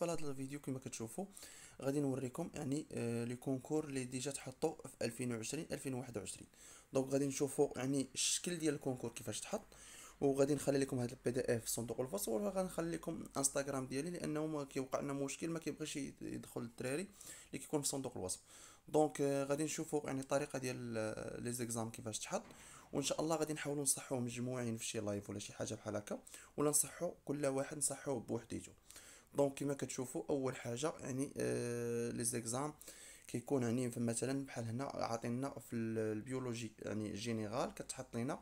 بالنسبه لهذا الفيديو كما كتشوفوا غادي نوريكم يعني آه، لي كونكور اللي ديجا تحطوا في 2020 2021 دونك غادي نشوفوا يعني الشكل ديال الكونكور كيفاش تحط وغادي نخلي لكم هذا البي دي اف في صندوق الوصف وغنخلي لكم انستغرام ديالي لانه ما كيوقع لنا مشكل ما كيبغيش يدخل الدراري اللي كيكون في صندوق الوصف دونك آه، غادي نشوفوا يعني الطريقه ديال آه، لي زيكزام كيفاش تحط وان شاء الله غادي نحاولوا نصحوه مجموعين في شي لايف ولا شي حاجه بحال هكا ولا نصحوا كل واحد نصحوه بوحديته دونك كما كتشوفوا اول حاجه يعني لي آه، زيكزام كيكون يعني مثلا بحال هنا عاطينا في البيولوجي يعني جينيرال كتحط لينا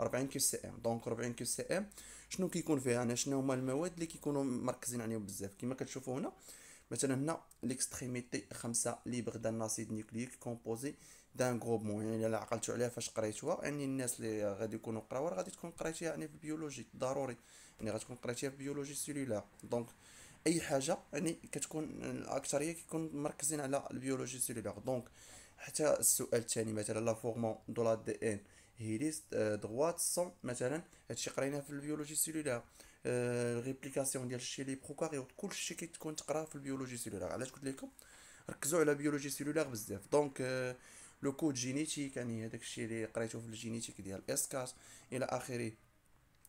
40 كيو سي ام دونك 40 كيو سي ام شنو كيكون فيها انا شنو هما المواد اللي كيكونوا مركزين عليهم بزاف كما كتشوفوا هنا مثلا هنا ليكستريميتي 5 ليبر بغدا ناسيد نيوكليك كومبوزي دان مو يعني الا عقلتوا عليها فاش قريتوها يعني الناس اللي غادي يكونوا قراوها غادي تكون قريتيها يعني في البيولوجي ضروري يعني غتكون قريتيها في البيولوجي سيلولار دونك اي حاجه يعني كتكون الاكثريه كيكون مركزين على البيولوجي سيلولير دونك حتى السؤال الثاني مثلا لا فورمون دو لا دي ان هيليس دغوات سون مثلا هادشي قريناه في البيولوجي سيلولير آه، الريبليكاسيون ديال الشي لي بروكاريوت كلشي كتكون تقرا في البيولوجي سيلولير علاش قلت لكم ركزوا على بيولوجي سيلولير بزاف دونك آه، لو كود جينيتيك يعني هذاك الشيء اللي قريته في الجينيتيك ديال الاسكاس الى اخره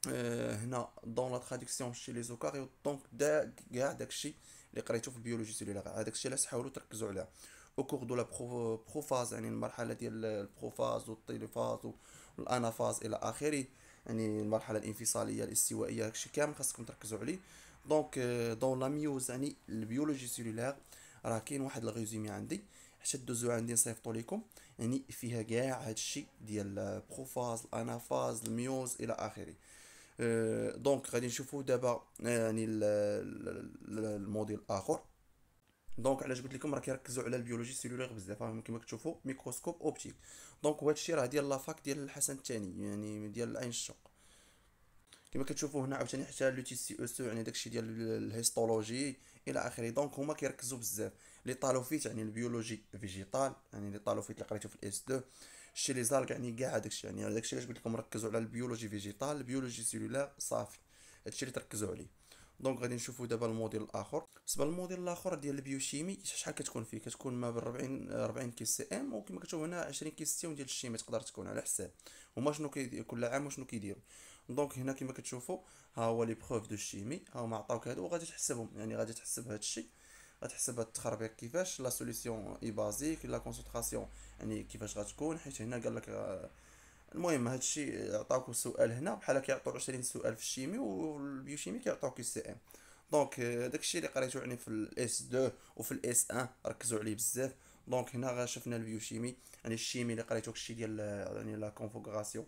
هنا دون لا تراديكسيون شي لي زوكاريو دونك دا كاع داكشي اللي قريتو في البيولوجي سيلولار هذاكشي علاش حاولوا تركزوا عليها او كور دو لا بروفاز يعني المرحله ديال البروفاز والتيليفاز والانافاز الى اخره يعني المرحله الانفصاليه الاستوائيه داكشي كامل خاصكم تركزوا عليه دونك دون لا ميوز يعني البيولوجي سيلولار راه كاين واحد الغيزومي عندي حتى دوزو عندي نصيفطو ليكم يعني فيها كاع هادشي ديال بروفاز الانافاز الميوز الى اخره دونك euh, غادي نشوفوا دابا يعني الموديل اخر دونك علاش قلت لكم راه كيركزوا على البيولوجي سيلولير بزاف راه كما كتشوفوا ميكروسكوب اوبتيك دونك وهذا الشيء راه ديال لافاك ديال الحسن الثاني يعني ديال العين الشق كما كتشوفوا هنا عاوتاني حتى لو تي سي او سو يعني داكشي ديال الهيستولوجي الى اخره دونك هما كيركزوا بزاف لي طالوفيت يعني البيولوجي فيجيتال يعني لي طالوفيت اللي قريتو في الاس 2 الشيء اللي زالق يعني كاع داكشي يعني داكشي علاش قلت لكم ركزوا على البيولوجي فيجيتال البيولوجي سيلولار صافي هادشي اللي تركزوا عليه دونك غادي نشوفوا دابا الموديل الاخر بالنسبه للموديل الاخر ديال البيوشيمي شحال كتكون فيه كتكون ما بين 40 40 كي سي ام وكما كتشوف هنا 20 كي سي ديال الشيمي تقدر تكون على حساب هما شنو كي كل عام وشنو كيديروا دونك هنا كما كتشوفوا ها هو لي بروف دو الشيمي ها هما عطاوك هادو وغادي تحسبهم يعني غادي تحسب هادشي غتحسب هاد التخربيق كيفاش لا سوليسيون اي بازيك لا كونسونطراسيون يعني كيفاش غتكون حيت هنا قال لك آه، المهم هادشي عطاوك السؤال هنا بحال كيعطو 20 سؤال في الشيمي والبيوشيمي كي السي ام دونك آه، داكشي اللي قريتو يعني في الاس 2 وفي الاس 1 ركزوا عليه بزاف دونك هنا شفنا البيوشيمي يعني الشيمي اللي قريتو كشي ديال آه، يعني لا كونفوغراسيون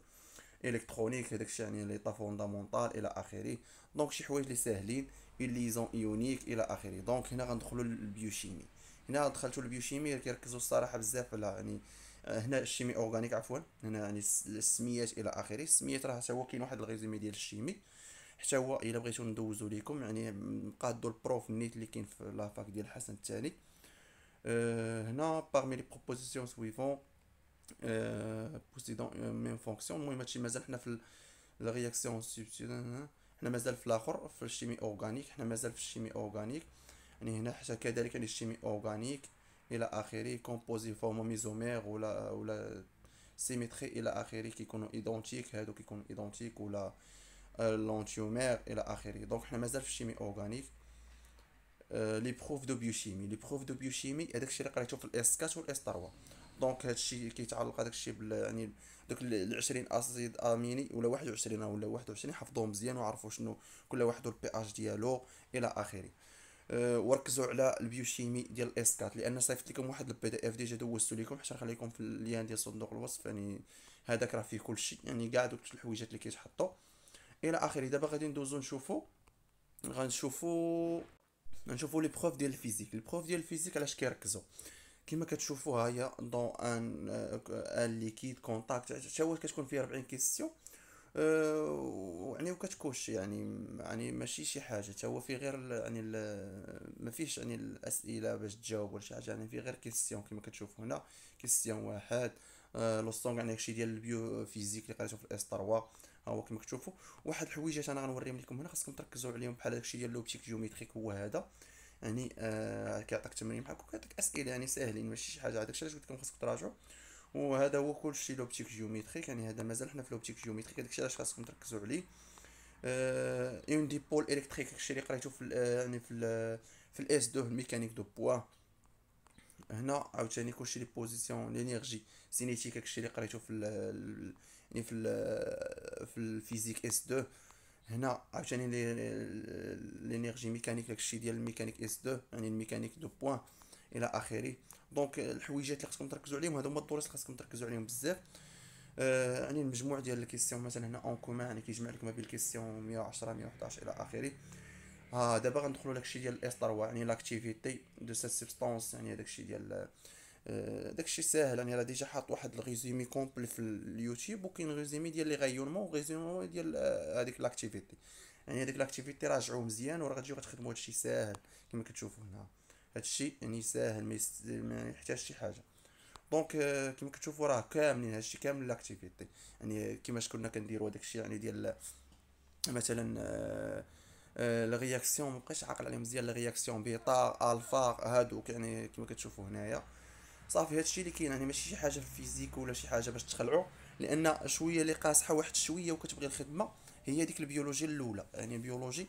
الكترونيك هذاك الشيء يعني لي طا فوندامونتال الى اخره دونك شي حوايج اللي ساهلين زون ايونيك الى اخره دونك هنا غندخلوا للبيوشيمي هنا دخلتوا للبيوشيمي كيركزوا الصراحه بزاف على يعني آه، هنا الشيمي اورغانيك عفوا هنا يعني السميات الى اخره السميات راه حتى هو كاين واحد الغيزومي ديال الشيمي حتى هو الا بغيتو ندوزو ليكم يعني قادو البروف نيت اللي كاين في لافاك ديال الحسن الثاني أه هنا باغمي لي بروبوزيسيون سويفون بوسيدون ميم فونكسيون المهم هادشي مازال حنا في الرياكسيون سبستيون حنا مازال في الاخر في الشيمي اورغانيك حنا مازال في الشيمي اورغانيك يعني هنا حتى كذلك يعني الشيمي اورغانيك الى اخره كومبوزي فورم ميزومير ولا ولا سيميتري الى اخره كيكونوا ايدونتيك هادو كيكونوا ايدونتيك ولا لونتيومير الى اخره دونك حنا مازال في الشيمي اورغانيك لي بروف دو بيوشيمي لي بروف دو بيوشيمي هذاك الشيء اللي قريته في الاس 4 والاس 3 دونك هادشي كيتعلق هذاك الشيء بال يعني دوك ال 20 اسيد اميني ولا 21 ولا 21 حفظوهم مزيان وعرفوا شنو كل واحد البي اش ديالو الى اخره أه، وركزوا على البيوشيمي ديال 4 لان صيفط لكم واحد البي دي اف ديجا دوزتو لكم نخلي نخليكم في الليان ديال صندوق الوصف يعني هذاك راه فيه كلشي يعني كاع دوك الحويجات اللي كيتحطوا الى اخره دابا غادي ندوزو نشوفو غنشوفو نشوفو لي بروف ديال الفيزيك البروف ديال الفيزيك علاش كيركزوا كما كتشوفوها هي دون ان ان ليكيد كونتاكت حتى هو كتكون فيه 40 كيسيون آه، يعني وكتكوش يعني يعني ماشي شي حاجه حتى هو فيه غير يعني ما فيهش يعني الاسئله باش تجاوب ولا شي حاجه يعني فيه غير كيسيون كما كتشوفوا هنا كيسيون واحد لو آه، سونغ يعني شي ديال البيو فيزيك اللي قريتو في الاس 3 ها هو كما كتشوفوا واحد الحويجات انا غنوريهم لكم هنا خاصكم تركزوا عليهم بحال داكشي ديال لوبتيك جيومتريك هو هذا يعني آه كيعطيك تمرين بحال هكا كيعطيك اسئله يعني ساهلين ماشي شي حاجه هذاك علاش قلت لكم خاصكم تراجعوا وهذا هو كلشي لوبتيك جيومتريك يعني هذا مازال حنا في لوبتيك جيومتريك هذاك الشيء علاش خاصكم تركزوا عليه آه اون دي بول الكتريك الشيء اللي قريتو في آه، يعني في الـ في الاس دو ميكانيك دو بوا هنا عاوتاني كلشي لي بوزيسيون لينيرجي سينيتيك هادشي اللي قريتو في الـ يعني في الـ في الفيزيك اس 2 هنا عاوتاني لي لينيرجي ميكانيك داكشي ديال الميكانيك اس 2 يعني الميكانيك دو بوان الى اخره دونك الحويجات اللي خصكم تركزوا عليهم هادو هما الدروس اللي خصكم تركزوا عليهم بزاف آه يعني المجموع ديال الكيسيون مثلا هنا اون كومان يعني كيجمع لك ما بين الكيسيون 110 111 الى اخره ها آه دابا غندخلوا لكشي ديال الاس 3 يعني لاكتيفيتي دو سيت سبستانس يعني داكشي ديال آه آه، داكشي ساهل يعني راه ديجا حاط واحد الريزومي كومبلي في اليوتيوب وكاين ريزومي ديال لي غيونمون وريزومي ديال هذيك آه، لاكتيفيتي يعني هذيك لاكتيفيتي راجعو مزيان وراه غتجيو غتخدموا هادشي ساهل كما كتشوفوا هنا هادشي يعني ساهل ما, يحتاج شي حاجه دونك آه، كما كتشوفوا راه كاملين هادشي كامل لاكتيفيتي يعني كيفاش كنا كنديروا داكشي يعني ديال مثلا لا رياكسيون مابقاش عاقل عليهم مزيان رياكسيون بيتا الفا هادوك يعني كما كتشوفوا هنايا صافي هادشي اللي كاين يعني ماشي شي حاجه في الفيزيك ولا شي حاجه باش تخلعوا لان شويه اللي قاصحه واحد شويه وكتبغي الخدمه هي ديك البيولوجي الاولى يعني بيولوجي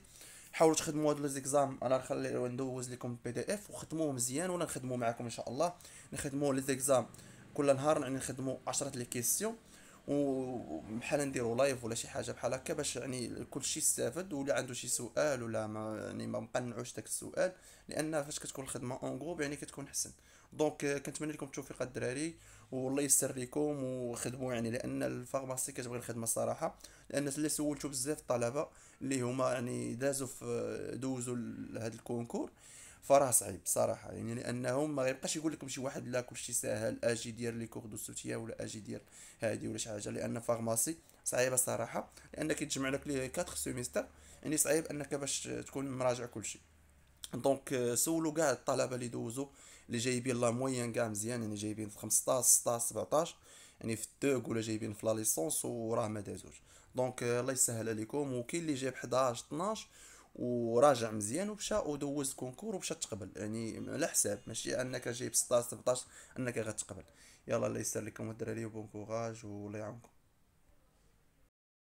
حاولوا تخدموا هاد لي زيكزام انا نخلي ندوز لكم بي دي اف وخدموه مزيان وانا نخدموا معكم ان شاء الله نخدموا لي زيكزام كل نهار يعني نخدموا 10 لي كيسيون وبحال نديروا لايف ولا شي حاجه بحال هكا باش يعني كلشي يستافد ولا عنده شي سؤال ولا ما يعني ما مقنعوش داك السؤال لان فاش كتكون الخدمه اون جروب يعني كتكون حسن دونك euh, كنتمنى لكم التوفيق الدراري والله يسر لكم وخدموا يعني لان الفارماسي كتبغي الخدمه الصراحه لان اللي سولتو بزاف الطلبه اللي هما يعني دازوا في آه، دوزوا لهذا الكونكور فراه صعيب صراحه يعني لانهم ما غيبقاش يقول لكم شي واحد لا كلشي ساهل اجي دير لي كور دو سوتيا ولا اجي دير هادي ولا شي حاجه لان فارماسي صعيبه الصراحه لان كيتجمع لك لي 4 سيمستر يعني صعيب انك باش تكون مراجع كلشي دونك euh, سولوا كاع الطلبه اللي دوزوا اللي جايبين لا موين كاع مزيان يعني جايبين في 15 16 17 يعني في الدوك ولا جايبين في لا ليسونس وراه ما دازوش دونك آه، الله يسهل عليكم وكاين اللي جايب 11 12 وراجع مزيان ومشى ودوز كونكور ومشى تقبل يعني على حساب ماشي انك جايب 16 17 انك غتقبل يلا الله يسر لكم الدراري وبون كوراج والله يعاونكم